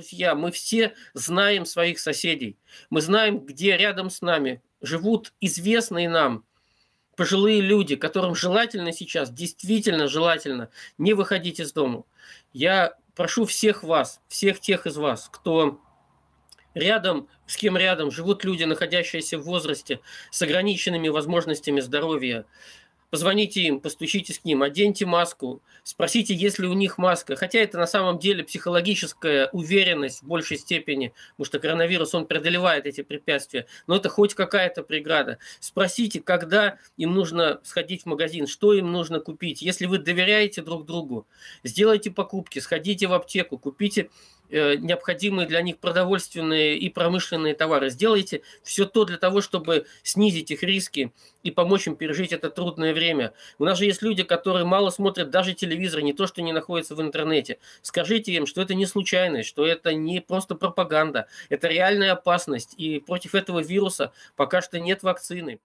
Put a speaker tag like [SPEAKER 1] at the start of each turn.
[SPEAKER 1] друзья, мы все знаем своих соседей. Мы знаем, где рядом с нами живут известные нам пожилые люди, которым желательно сейчас, действительно желательно, не выходить из дома. Я прошу всех вас, всех тех из вас, кто рядом, с кем рядом живут люди, находящиеся в возрасте, с ограниченными возможностями здоровья, Позвоните им, постучитесь к ним, оденьте маску, спросите, есть ли у них маска. Хотя это на самом деле психологическая уверенность в большей степени, потому что коронавирус, он преодолевает эти препятствия. Но это хоть какая-то преграда. Спросите, когда им нужно сходить в магазин, что им нужно купить. Если вы доверяете друг другу, сделайте покупки, сходите в аптеку, купите Э, необходимые для них продовольственные и промышленные товары. Сделайте все то для того, чтобы снизить их риски и помочь им пережить это трудное время. У нас же есть люди, которые мало смотрят даже телевизор, не то, что не находятся в интернете. Скажите им, что это не случайность, что это не просто пропаганда, это реальная опасность, и против этого вируса пока что нет вакцины.